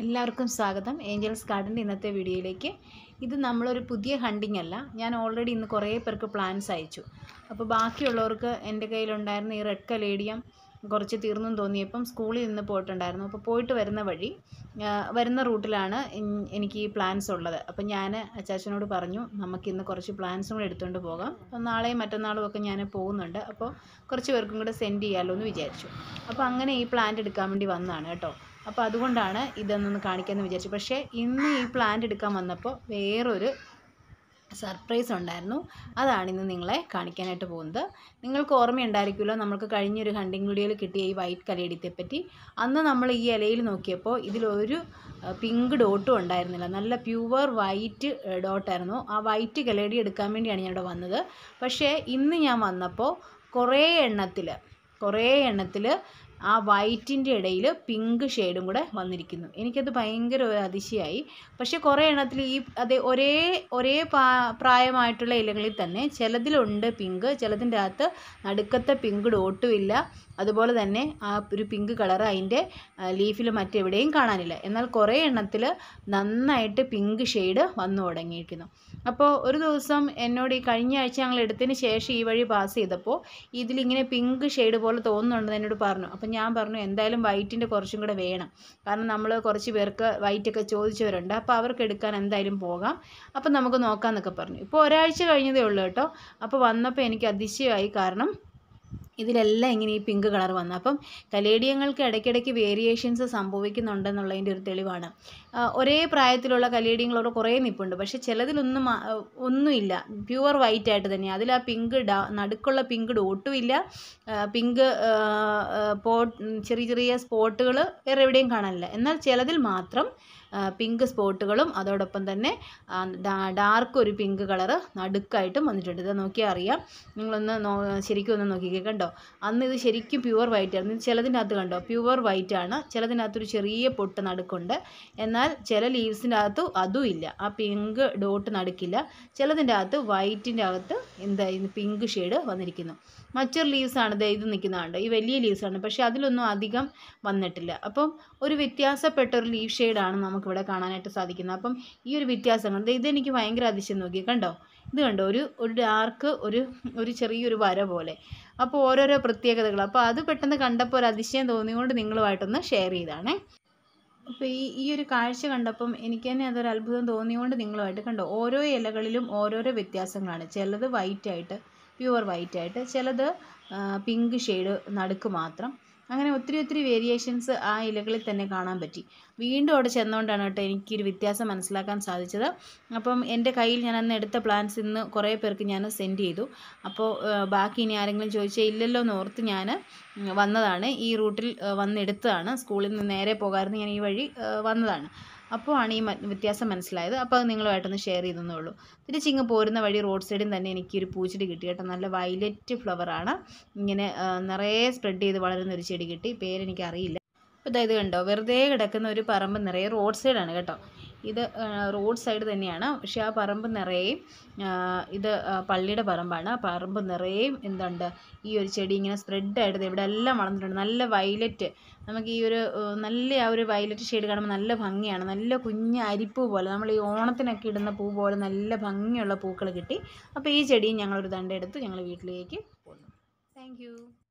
എല്ലാവർക്കും സ്വാഗതം ഏഞ്ചൽസ് ഗാർഡൻ്റെ ഇന്നത്തെ വീഡിയോയിലേക്ക് ഇത് നമ്മളൊരു പുതിയ ഹണ്ടിങ് അല്ല ഞാൻ ഓൾറെഡി ഇന്ന് കുറേ പേർക്ക് പ്ലാൻസ് അയച്ചു അപ്പോൾ ബാക്കിയുള്ളവർക്ക് എൻ്റെ കയ്യിലുണ്ടായിരുന്ന ഈ റെഡ് കലേഡിയം കുറച്ച് തീർന്നും തോന്നിയപ്പം സ്കൂളിൽ നിന്ന് പോയിട്ടുണ്ടായിരുന്നു അപ്പോൾ പോയിട്ട് വരുന്ന വഴി വരുന്ന റൂട്ടിലാണ് എനിക്ക് ഈ പ്ലാൻസ് ഉള്ളത് അപ്പം ഞാൻ അച്ചാച്ചനോട് പറഞ്ഞു നമുക്കിന്ന് കുറച്ച് പ്ലാൻസും കൂടെ എടുത്തുകൊണ്ട് പോകാം അപ്പം നാളെയും മറ്റന്നാളും ഒക്കെ ഞാൻ പോകുന്നുണ്ട് അപ്പോൾ കുറച്ച് പേർക്കും കൂടെ സെൻഡ് ചെയ്യാമല്ലോ എന്ന് വിചാരിച്ചു അപ്പോൾ അങ്ങനെ ഈ പ്ലാന്റ് എടുക്കാൻ വേണ്ടി വന്നതാണ് കേട്ടോ അപ്പോൾ അതുകൊണ്ടാണ് ഇതെന്നൊന്ന് കാണിക്കാമെന്ന് വിചാരിച്ചു പക്ഷേ ഇന്ന് ഈ പ്ലാന്റ് എടുക്കാൻ വന്നപ്പോൾ വേറൊരു സർപ്രൈസ് ഉണ്ടായിരുന്നു അതാണ് ഇന്ന് നിങ്ങളെ കാണിക്കാനായിട്ട് പോകുന്നത് നിങ്ങൾക്ക് ഓർമ്മയുണ്ടായിരിക്കുമല്ലോ നമുക്ക് കഴിഞ്ഞൊരു ഹണ്ടിങ് വീഡിയോയിൽ കിട്ടിയ ഈ വൈറ്റ് കലയിടത്തെപ്പറ്റി അന്ന് നമ്മൾ ഈ ഇലയിൽ നോക്കിയപ്പോൾ ഇതിലൊരു പിങ്ക് ഡോട്ടും ഉണ്ടായിരുന്നില്ല നല്ല പ്യുവർ വൈറ്റ് ഡോട്ടായിരുന്നു ആ വൈറ്റ് കലയടി എടുക്കാൻ വേണ്ടിയാണ് ഇവിടെ വന്നത് പക്ഷേ ഇന്ന് ഞാൻ വന്നപ്പോൾ കുറേ എണ്ണത്തിൽ കുറേ എണ്ണത്തിൽ ആ വൈറ്റിൻ്റെ ഇടയിൽ പിങ്ക് ഷെയ്ഡും കൂടെ വന്നിരിക്കുന്നു എനിക്കത് ഭയങ്കര ഒരു അതിശയമായി പക്ഷെ കുറേ എണ്ണത്തിൽ ഈ അതേ ഒരേ ഒരേ പ്രായമായിട്ടുള്ള ഇലകളിൽ തന്നെ ചിലതിലുണ്ട് പിങ്ക് ചിലതിൻ്റെ അകത്ത് നടുക്കത്തെ പിങ്ക് ഡോട്ടും ഇല്ല അതുപോലെ തന്നെ ആ ഒരു പിങ്ക് കളർ അതിൻ്റെ ലീഫിൽ മറ്റെവിടെയും കാണാനില്ല എന്നാൽ കുറേ എണ്ണത്തിൽ നന്നായിട്ട് പിങ്ക് ഷെയ്ഡ് വന്നു തുടങ്ങിയിരിക്കുന്നു അപ്പോൾ ഒരു ദിവസം എന്നോട് ഈ കഴിഞ്ഞ ആഴ്ച ഞങ്ങൾ എടുത്തതിന് ശേഷം ഈ വഴി പാസ് ചെയ്തപ്പോൾ ഇതിലിങ്ങനെ പിങ്ക് ഷെയ്ഡ് പോലെ തോന്നുന്നുണ്ടെന്ന് എന്നോട് പറഞ്ഞു അപ്പം ഞാൻ പറഞ്ഞു എന്തായാലും വൈറ്റിൻ്റെ കുറച്ചും കൂടെ വേണം കാരണം നമ്മൾ കുറച്ച് പേർക്ക് വൈറ്റൊക്കെ ചോദിച്ചവരുണ്ട് അപ്പോൾ അവർക്ക് എടുക്കാൻ എന്തായാലും പോകാം അപ്പോൾ നമുക്ക് എന്നൊക്കെ പറഞ്ഞു ഇപ്പോൾ ഒരാഴ്ച കഴിഞ്ഞതേ ഉള്ളൂ കേട്ടോ അപ്പോൾ വന്നപ്പോൾ എനിക്ക് അതിശയമായി കാരണം ഇതിലെല്ലാം ഇങ്ങനെ ഈ പിങ്ക് കളർ വന്നു അപ്പം കലേഡിയങ്ങൾക്ക് ഇടയ്ക്കിടയ്ക്ക് വേരിയേഷൻസ് സംഭവിക്കുന്നുണ്ടെന്നുള്ളതിൻ്റെ ഒരു തെളിവാണ് ഒരേ പ്രായത്തിലുള്ള കലേഡിയങ്ങൾ അവിടെ കുറേ നിപ്പുണ്ട് പക്ഷെ ചിലതിലൊന്നും ഒന്നുമില്ല പ്യുവർ വൈറ്റ് ആയിട്ട് തന്നെ അതിൽ ആ പിങ്ക് ഡ നടുക്കുള്ള പിങ്ക് ഡോട്ടുമില്ല പിങ്ക് പോ ചെറിയ ചെറിയ സ്പോട്ടുകൾ വേറെ എവിടെയും കാണാനില്ല എന്നാൽ ചിലതിൽ മാത്രം പിങ്ക് സ്പോട്ടുകളും അതോടൊപ്പം തന്നെ ഡാർക്ക് ഒരു പിങ്ക് കളറ് നടുക്കായിട്ടും വന്നിട്ടുണ്ട് ഇത് നോക്കിയാൽ അറിയാം നിങ്ങളൊന്ന് ശരിക്കും ഒന്ന് നോക്കിക്കേ കണ്ടോ അന്ന് ഇത് ശരിക്കും പ്യുവർ വൈറ്റ് ആയിരുന്നു ചിലതിൻ്റെ അകത്ത് കണ്ടോ പ്യുവർ വൈറ്റ് ആണ് ചിലതിനകത്തൊരു ചെറിയ പൊട്ട് നടുക്കുണ്ട് എന്നാൽ ചില ലീവ്സിൻ്റെ അകത്ത് അതും ഇല്ല ആ പിങ്ക് ഡോട്ട് നടുക്കില്ല ചിലതിൻ്റെ അകത്ത് വൈറ്റിൻ്റെ അകത്ത് എന്താ പിങ്ക് ഷെയ്ഡ് വന്നിരിക്കുന്നു മറ്റൊരു ലീവ്സാണ് ദേ ഇത് നിൽക്കുന്നതുണ്ട് ഈ വലിയ ലീവ്സാണ് പക്ഷേ അതിലൊന്നും അധികം വന്നിട്ടില്ല അപ്പം ഒരു വ്യത്യാസപ്പെട്ട ഒരു ലീവ് ഷെയ്ഡാണ് നമുക്ക് നമുക്കിവിടെ കാണാനായിട്ട് സാധിക്കുന്നത് അപ്പം ഈ ഒരു വ്യത്യാസങ്ങൾ ഇതെനിക്ക് ഭയങ്കര അതിശയം നോക്കി കണ്ടോ ഇത് കണ്ടോ ഒരു ഒരു ഡാർക്ക് ഒരു ഒരു ചെറിയൊരു വര പോലെ അപ്പോൾ ഓരോരോ പ്രത്യേകതകൾ അപ്പോൾ അത് പെട്ടെന്ന് കണ്ടപ്പോൾ ഒരു അതിശയം തോന്നിയുകൊണ്ട് നിങ്ങളുമായിട്ടൊന്ന് ഷെയർ ചെയ്താണേ അപ്പോൾ ഈ ഈ ഒരു കാഴ്ച കണ്ടപ്പം എനിക്ക് തന്നെ അതൊരു അത്ഭുതം തോന്നിയുകൊണ്ട് നിങ്ങളുമായിട്ട് കണ്ടോ ഓരോ ഇലകളിലും ഓരോരോ വ്യത്യാസങ്ങളാണ് ചിലത് വൈറ്റ് ആയിട്ട് പ്യുവർ വൈറ്റ് ആയിട്ട് ചിലത് പിങ്ക് ഷെയ്ഡ് നടുക്ക് മാത്രം അങ്ങനെ ഒത്തിരി ഒത്തിരി വേരിയേഷൻസ് ആ ഇലകളിൽ തന്നെ കാണാൻ പറ്റി വീണ്ടും അവിടെ ചെന്നുകൊണ്ടാണ് കേട്ടോ എനിക്കൊരു വ്യത്യാസം മനസ്സിലാക്കാൻ സാധിച്ചത് അപ്പം എൻ്റെ കയ്യിൽ ഞാൻ അന്ന് എടുത്ത പ്ലാൻസ് ഇന്ന് കുറേ പേർക്ക് ഞാൻ സെൻഡ് ചെയ്തു അപ്പോൾ ബാക്കി ഇനി ആരെങ്കിലും ചോദിച്ചാൽ ഇല്ലല്ലോ എന്ന് ഓർത്ത് ഞാൻ വന്നതാണ് ഈ റൂട്ടിൽ വന്നെടുത്തതാണ് സ്കൂളിൽ നിന്ന് നേരെ പോകാറുണ്ട് ഞാൻ ഈ വഴി വന്നതാണ് അപ്പോഴാണ് ഈ വ്യത്യാസം മനസ്സിലായത് അപ്പോൾ അത് നിങ്ങളുമായിട്ടൊന്ന് ഷെയർ ചെയ്തെന്നുള്ളൂ ഉള്ളൂ തിരിച്ചിങ്ങ് പോരുന്ന വഴി റോഡ് സൈഡിൽ തന്നെ എനിക്ക് ഒരു പൂച്ചെടി കിട്ടി കേട്ടോ നല്ല വയലറ്റ് ഫ്ലവറാണ് ഇങ്ങനെ നിറയെ സ്പ്രെഡ് ചെയ്ത് വളരുന്ന ഒരു ചെടി കിട്ടി പേരെനിക്കറിയില്ല അപ്പോൾ ഇതായത് കണ്ടോ വെറുതെ കിടക്കുന്ന ഒരു പറമ്പ് നിറയെ റോഡ് സൈഡാണ് കേട്ടോ ഇത് റോഡ് സൈഡ് തന്നെയാണ് പക്ഷേ ആ പറമ്പ് നിറയെ ഇത് പള്ളിയുടെ പറമ്പാണ് ആ പറമ്പ് നിറയെ എന്തുണ്ട് ഈ ഒരു ചെടി ഇങ്ങനെ സ്പ്രെഡായിട്ട് ഇവിടെ എല്ലാം വളർന്നിട്ടുണ്ട് നല്ല വയലറ്റ് നമുക്ക് ഈ ഒരു നല്ല ആ ഒരു വയലറ്റ് ഷെയ്ഡ് കാണുമ്പോൾ നല്ല ഭംഗിയാണ് നല്ല കുഞ്ഞ് അരിപ്പൂ പോലെ നമ്മൾ ഈ ഓണത്തിനൊക്കെ ഇടുന്ന പൂ പോലെ നല്ല ഭംഗിയുള്ള പൂക്കൾ കിട്ടി അപ്പോൾ ഈ ചെടിയും ഞങ്ങളൊരു തണ്ടെടുത്ത് ഞങ്ങൾ വീട്ടിലേക്ക് പോകുന്നു താങ്ക്